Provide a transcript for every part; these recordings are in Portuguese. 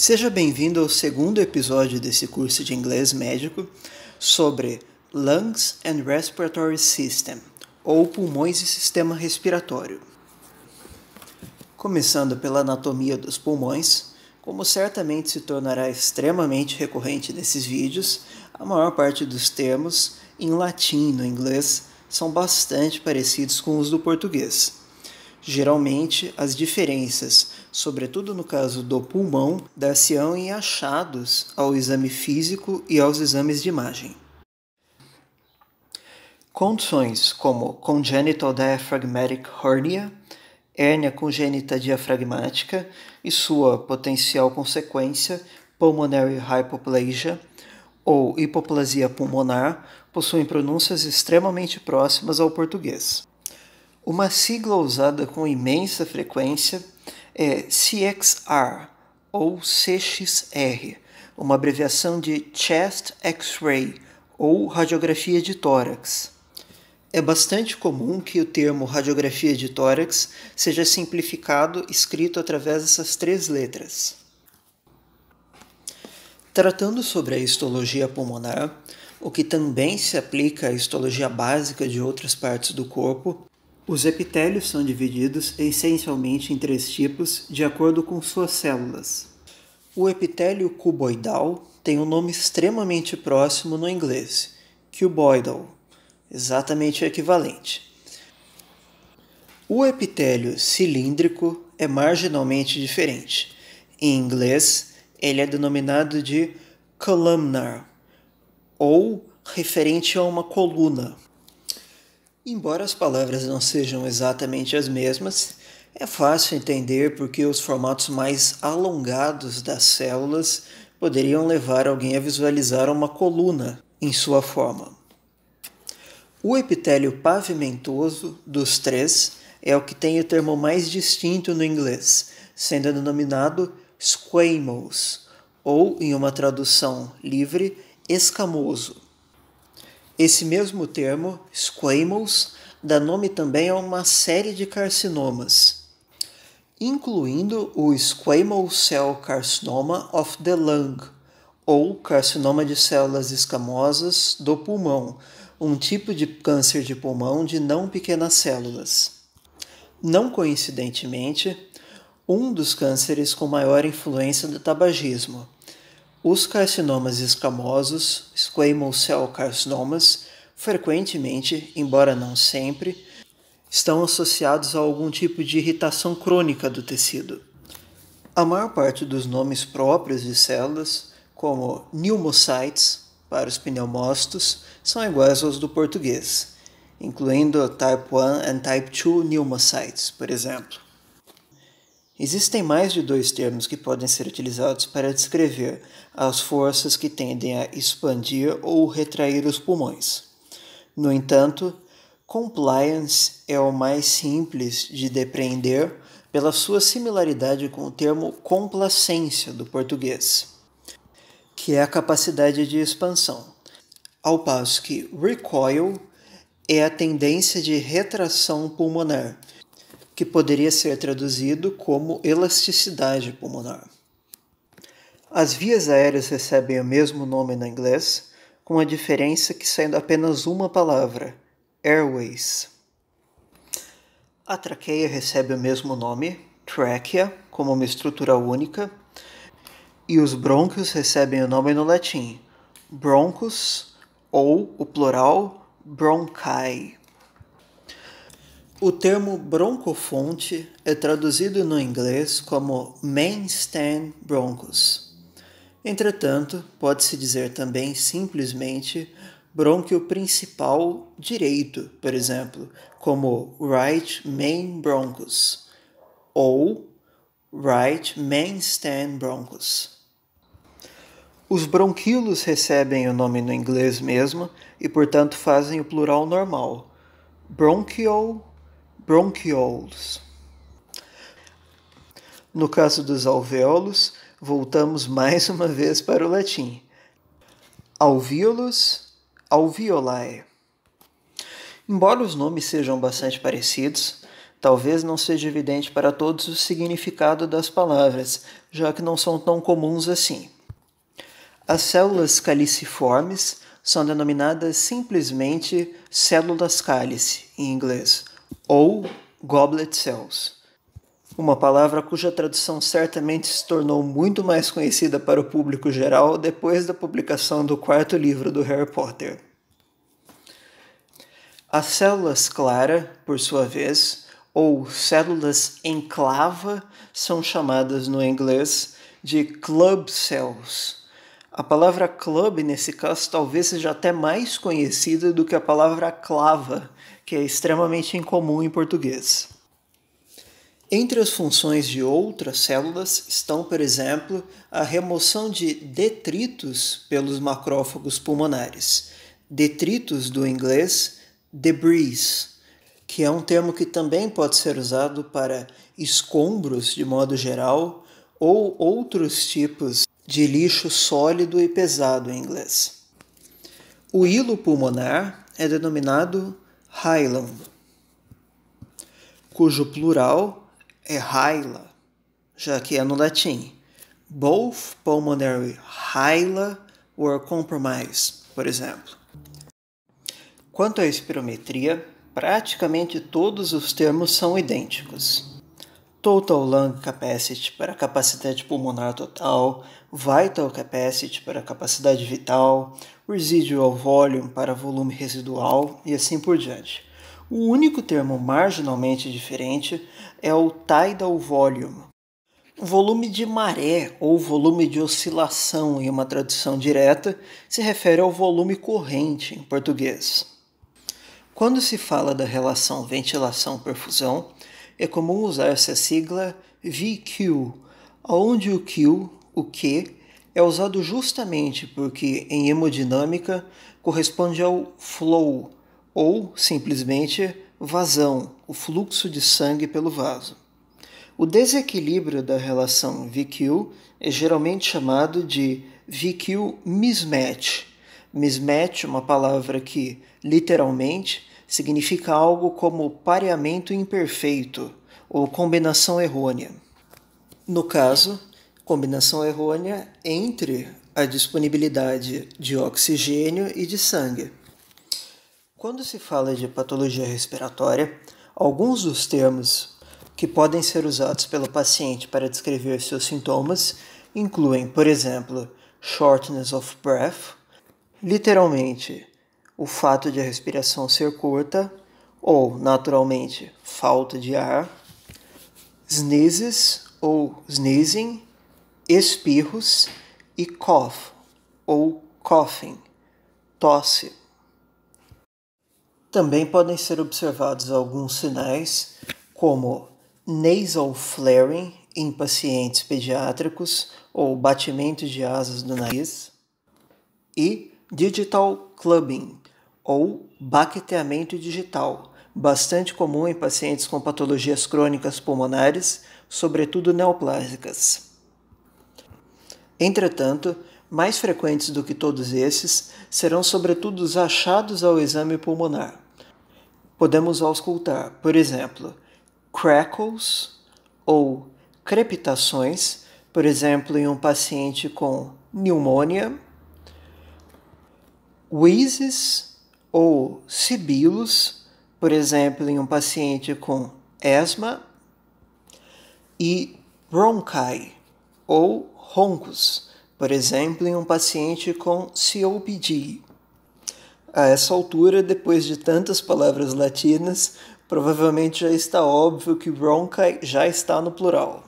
Seja bem-vindo ao segundo episódio desse curso de inglês médico sobre Lungs and Respiratory System, ou pulmões e sistema respiratório. Começando pela anatomia dos pulmões, como certamente se tornará extremamente recorrente nesses vídeos, a maior parte dos termos em latim no inglês são bastante parecidos com os do português. Geralmente, as diferenças sobretudo no caso do pulmão, dar-se-ão em achados ao exame físico e aos exames de imagem. Condições como congenital diaphragmatic hernia, hérnia congênita diafragmática e sua potencial consequência, pulmonary hypoplasia ou hipoplasia pulmonar, possuem pronúncias extremamente próximas ao português. Uma sigla usada com imensa frequência é CXR ou CXR, uma abreviação de Chest X-ray ou radiografia de tórax. É bastante comum que o termo radiografia de tórax seja simplificado escrito através dessas três letras. Tratando sobre a histologia pulmonar, o que também se aplica à histologia básica de outras partes do corpo, os epitélios são divididos essencialmente em três tipos, de acordo com suas células. O epitélio cuboidal tem um nome extremamente próximo no inglês, cuboidal, exatamente o equivalente. O epitélio cilíndrico é marginalmente diferente. Em inglês, ele é denominado de columnar, ou referente a uma coluna, Embora as palavras não sejam exatamente as mesmas, é fácil entender porque os formatos mais alongados das células poderiam levar alguém a visualizar uma coluna em sua forma. O epitélio pavimentoso dos três é o que tem o termo mais distinto no inglês, sendo denominado squamous, ou, em uma tradução livre, escamoso. Esse mesmo termo, squamous, dá nome também a uma série de carcinomas, incluindo o squamous cell carcinoma of the lung, ou carcinoma de células escamosas do pulmão, um tipo de câncer de pulmão de não pequenas células. Não coincidentemente, um dos cânceres com maior influência do tabagismo. Os carcinomas escamosos, squamous cell carcinomas, frequentemente, embora não sempre, estão associados a algum tipo de irritação crônica do tecido. A maior parte dos nomes próprios de células, como pneumocytes para os pneumócitos, são iguais aos do português, incluindo type 1 e type 2 pneumocytes, por exemplo. Existem mais de dois termos que podem ser utilizados para descrever as forças que tendem a expandir ou retrair os pulmões. No entanto, compliance é o mais simples de depreender pela sua similaridade com o termo complacência do português, que é a capacidade de expansão, ao passo que recoil é a tendência de retração pulmonar, que poderia ser traduzido como elasticidade pulmonar. As vias aéreas recebem o mesmo nome no inglês, com a diferença que saindo apenas uma palavra, airways. A traqueia recebe o mesmo nome, trachea, como uma estrutura única, e os brônquios recebem o nome no latim, broncos ou o plural bronchi. O termo broncofonte é traduzido no inglês como main stand broncos. Entretanto, pode-se dizer também simplesmente brônquio principal direito, por exemplo, como right main broncos ou right main stand broncos. Os bronquíolos recebem o nome no inglês mesmo e, portanto, fazem o plural normal, bronchial bronquiolos. No caso dos alvéolos, voltamos mais uma vez para o latim. Alvíolos, alveolae. Embora os nomes sejam bastante parecidos, talvez não seja evidente para todos o significado das palavras, já que não são tão comuns assim. As células caliciformes são denominadas simplesmente células cálice em inglês, ou Goblet Cells, uma palavra cuja tradução certamente se tornou muito mais conhecida para o público geral depois da publicação do quarto livro do Harry Potter. As células clara, por sua vez, ou células enclava, são chamadas no inglês de club cells a palavra club, nesse caso, talvez seja até mais conhecida do que a palavra clava, que é extremamente incomum em português. Entre as funções de outras células estão, por exemplo, a remoção de detritos pelos macrófagos pulmonares. Detritos do inglês debris, que é um termo que também pode ser usado para escombros de modo geral ou outros tipos de lixo sólido e pesado em inglês. O hilo pulmonar é denominado hilum, cujo plural é hyla, já que é no latim. Both pulmonary hyla were compromised, por exemplo. Quanto à espirometria, praticamente todos os termos são idênticos total lung capacity para capacidade pulmonar total, vital capacity para capacidade vital, residual volume para volume residual e assim por diante. O único termo marginalmente diferente é o tidal volume. Volume de maré ou volume de oscilação em uma tradução direta se refere ao volume corrente em português. Quando se fala da relação ventilação-perfusão, é comum usar essa sigla VQ, onde o Q, o Q, é usado justamente porque em hemodinâmica corresponde ao flow, ou simplesmente vazão, o fluxo de sangue pelo vaso. O desequilíbrio da relação VQ é geralmente chamado de VQ mismatch. Mismatch, uma palavra que literalmente significa algo como pareamento imperfeito ou combinação errônea. No caso, combinação errônea entre a disponibilidade de oxigênio e de sangue. Quando se fala de patologia respiratória, alguns dos termos que podem ser usados pelo paciente para descrever seus sintomas incluem, por exemplo, shortness of breath, literalmente o fato de a respiração ser curta ou, naturalmente, falta de ar, sneezes ou sneezing, espirros e cough ou coughing, tosse. Também podem ser observados alguns sinais, como nasal flaring em pacientes pediátricos ou batimento de asas do nariz e digital clubbing, ou baqueteamento digital, bastante comum em pacientes com patologias crônicas pulmonares, sobretudo neoplásicas. Entretanto, mais frequentes do que todos esses serão sobretudo os achados ao exame pulmonar. Podemos auscultar, por exemplo, crackles ou crepitações, por exemplo, em um paciente com pneumonia, wheezes ou sibilos, por exemplo, em um paciente com asma, e bronchi, ou roncos, por exemplo, em um paciente com COPD. A essa altura, depois de tantas palavras latinas, provavelmente já está óbvio que bronchi já está no plural.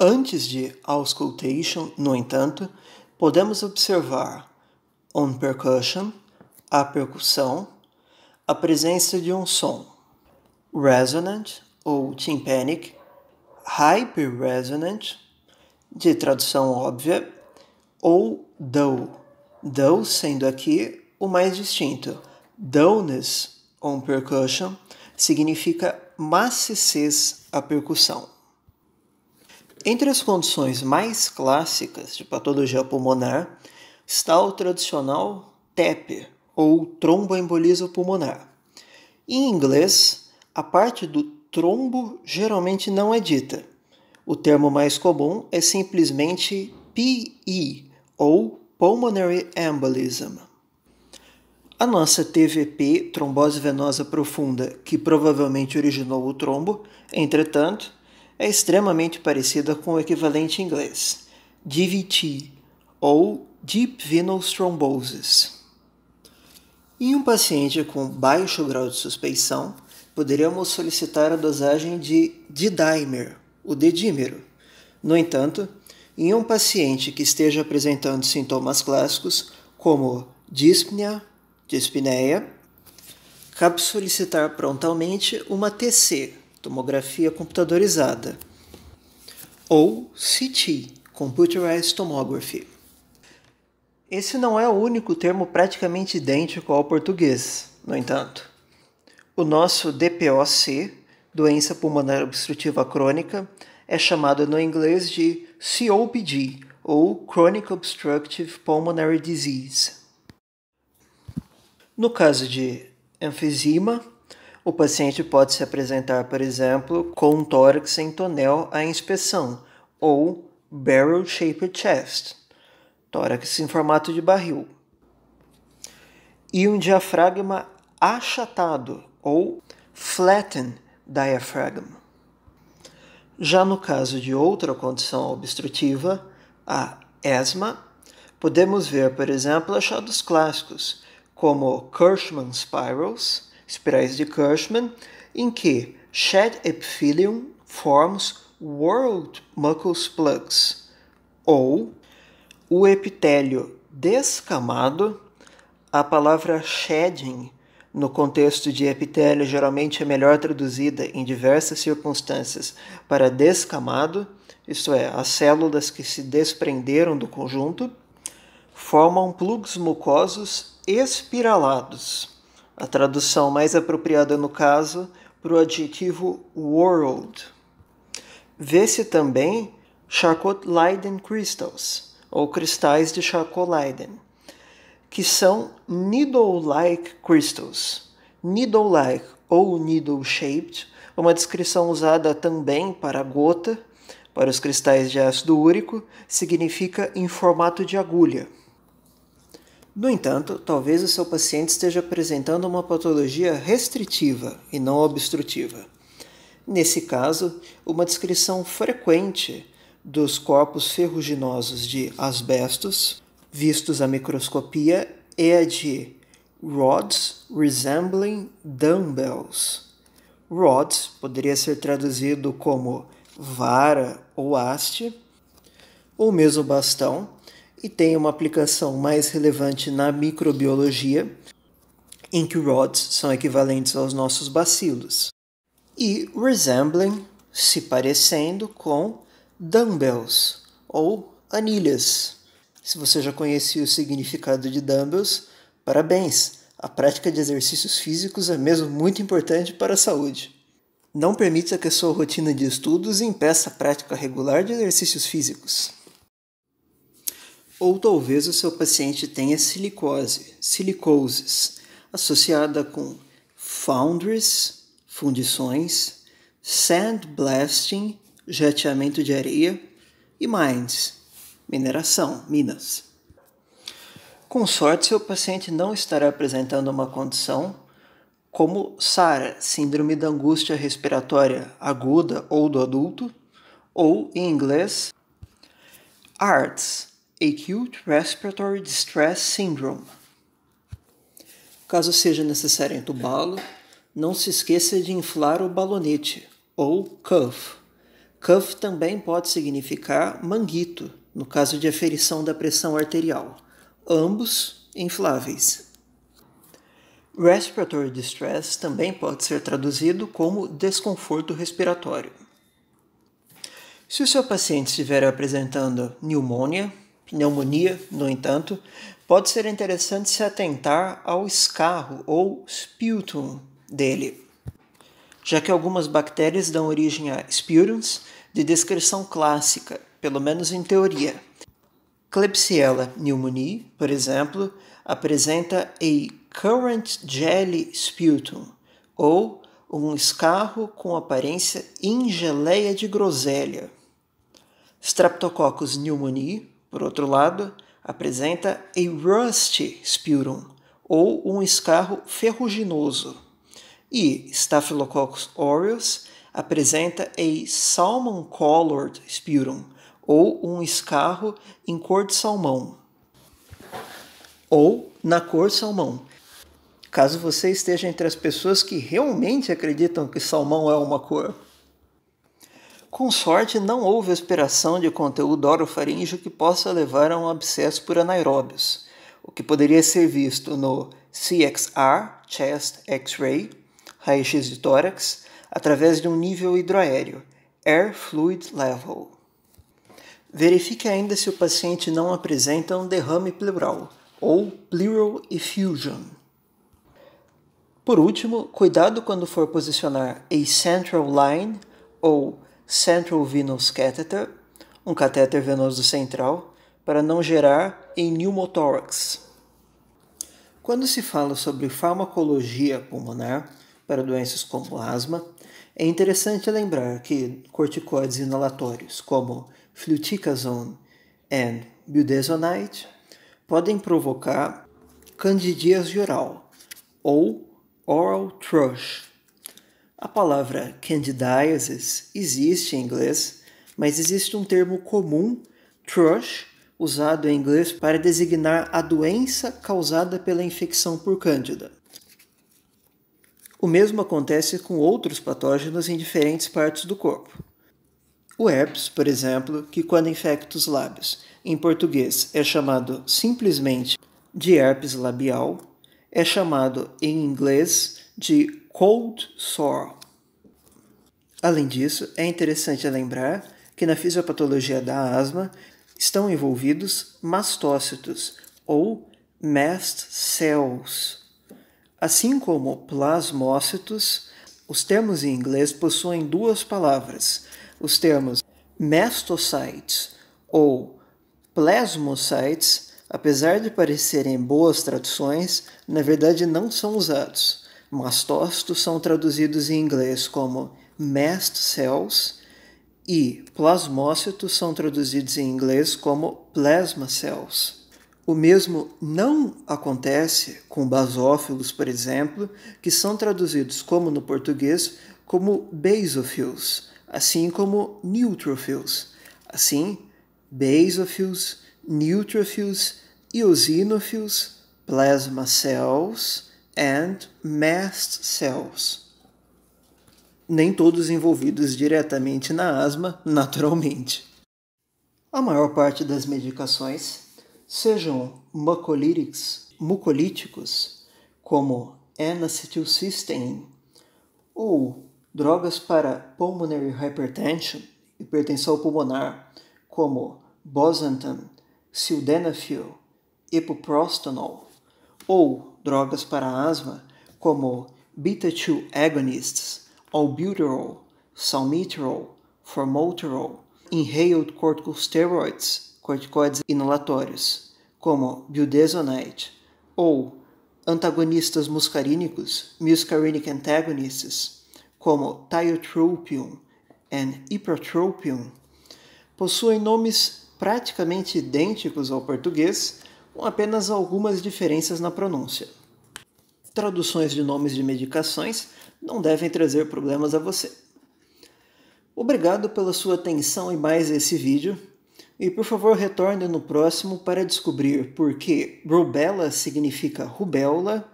Antes de auscultation, no entanto, podemos observar on percussion, a percussão, a presença de um som resonant ou tympanic, hyper-resonant, de tradução óbvia, ou dull, dull sendo aqui o mais distinto. Dullness on percussion significa maciçez à percussão. Entre as condições mais clássicas de patologia pulmonar está o tradicional TEP, ou tromboembolismo pulmonar. Em inglês, a parte do trombo geralmente não é dita. O termo mais comum é simplesmente PE ou Pulmonary Embolism. A nossa TVP, trombose venosa profunda, que provavelmente originou o trombo, entretanto, é extremamente parecida com o equivalente inglês, DVT ou Deep Venous Thrombosis. Em um paciente com baixo grau de suspeição, poderíamos solicitar a dosagem de didimer, o dedímero. No entanto, em um paciente que esteja apresentando sintomas clássicos, como dispnea, dispneia, cabe solicitar prontamente uma TC, tomografia computadorizada, ou CT, Computerized Tomography. Esse não é o único termo praticamente idêntico ao português, no entanto. O nosso DPOC, doença pulmonar obstrutiva crônica, é chamado no inglês de COPD, ou Chronic Obstructive Pulmonary Disease. No caso de enfisema, o paciente pode se apresentar, por exemplo, com um tórax em tonel à inspeção, ou barrel-shaped chest tórax em formato de barril e um diafragma achatado ou flattened diaphragm. Já no caso de outra condição obstrutiva, a asma, podemos ver, por exemplo, achados clássicos como Kirschman spirals, espirais de Kirschmann, em que shed epithelium forms world mucous plugs, ou o epitélio descamado, a palavra shedding, no contexto de epitélio, geralmente é melhor traduzida em diversas circunstâncias para descamado, isto é, as células que se desprenderam do conjunto, formam plugs mucosos espiralados. A tradução mais apropriada no caso para o adjetivo world. Vê-se também Charcot-Leyden crystals, ou cristais de Schackoleiden, que são needle-like crystals. Needle-like ou needle-shaped, uma descrição usada também para gota, para os cristais de ácido úrico, significa em formato de agulha. No entanto, talvez o seu paciente esteja apresentando uma patologia restritiva e não obstrutiva. Nesse caso, uma descrição frequente dos corpos ferruginosos de asbestos, vistos à microscopia, é a de rods resembling dumbbells. Rods poderia ser traduzido como vara ou haste, ou mesmo bastão, e tem uma aplicação mais relevante na microbiologia, em que rods são equivalentes aos nossos bacilos. E resembling, se parecendo com dumbbells ou anilhas. Se você já conhecia o significado de dumbbells, parabéns! A prática de exercícios físicos é mesmo muito importante para a saúde. Não permita que a sua rotina de estudos impeça a prática regular de exercícios físicos. Ou talvez o seu paciente tenha silicose, silicoses, associada com foundries, fundições, sandblasting Jeteamento de areia e mines, mineração, minas. Com sorte, seu paciente não estará apresentando uma condição como SARA, síndrome da angústia respiratória aguda ou do adulto, ou em inglês ARDS, Acute Respiratory Distress Syndrome. Caso seja necessário entubá-lo, não se esqueça de inflar o balonete ou cuff Cuff também pode significar manguito, no caso de aferição da pressão arterial, ambos infláveis. Respiratory distress também pode ser traduzido como desconforto respiratório. Se o seu paciente estiver apresentando pneumonia, pneumonia, no entanto, pode ser interessante se atentar ao escarro ou sputum dele já que algumas bactérias dão origem a spurons de descrição clássica, pelo menos em teoria. Klebsiella pneumoniae, por exemplo, apresenta a current jelly sputum, ou um escarro com aparência em geleia de groselha. Streptococcus pneumoniae, por outro lado, apresenta a rusty sputum, ou um escarro ferruginoso. E Staphylococcus aureus apresenta a salmon colored sputum, ou um escarro em cor de salmão, ou na cor salmão. Caso você esteja entre as pessoas que realmente acreditam que salmão é uma cor. Com sorte, não houve aspiração de conteúdo orofaríngeo que possa levar a um abscesso por anaeróbios, o que poderia ser visto no CXR, chest X-ray, raio-x de tórax, através de um nível hidroaéreo, Air Fluid Level. Verifique ainda se o paciente não apresenta um derrame pleural, ou pleural effusion. Por último, cuidado quando for posicionar a central line ou central venous catheter, um catéter venoso central, para não gerar em pneumotórax. Quando se fala sobre farmacologia pulmonar, para doenças como asma, é interessante lembrar que corticoides inalatórios como fluticasone e budesonide podem provocar candidíase oral ou oral thrush. A palavra candidiasis existe em inglês, mas existe um termo comum, thrush, usado em inglês para designar a doença causada pela infecção por Cândida. O mesmo acontece com outros patógenos em diferentes partes do corpo. O herpes, por exemplo, que quando infecta os lábios, em português é chamado simplesmente de herpes labial, é chamado em inglês de cold sore. Além disso, é interessante lembrar que na fisiopatologia da asma estão envolvidos mastócitos ou mast cells, Assim como plasmócitos, os termos em inglês possuem duas palavras. Os termos mastocytes ou plasmocytes, apesar de parecerem boas traduções, na verdade não são usados. Mastócitos são traduzidos em inglês como mast cells e plasmócitos são traduzidos em inglês como plasma cells. O mesmo não acontece com basófilos, por exemplo, que são traduzidos como no português como basófilos, assim como neutrófilos. Assim, basófilos, neutrófilos, eosinófilos, plasma cells and mast cells. Nem todos envolvidos diretamente na asma, naturalmente. A maior parte das medicações sejam mucolíticos, como n acetylcysteine ou drogas para pulmonary hypertension, hipertensão pulmonar, como Bosentan, Sildenafil, Epoprostenol, ou drogas para asma, como beta-2 agonists, albuterol, salmeterol, formoterol, inhaled corticosteroids corticoides inalatórios, como budesonide, ou antagonistas muscarínicos, muscarinic antagonists, como tiotropium e ipratropium, possuem nomes praticamente idênticos ao português, com apenas algumas diferenças na pronúncia. Traduções de nomes de medicações não devem trazer problemas a você. Obrigado pela sua atenção e mais esse vídeo. E por favor, retorne no próximo para descobrir por que rubella significa rubéola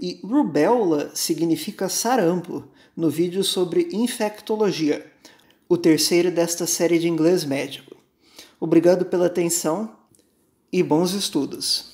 e rubéola significa sarampo no vídeo sobre infectologia, o terceiro desta série de inglês médico. Obrigado pela atenção e bons estudos!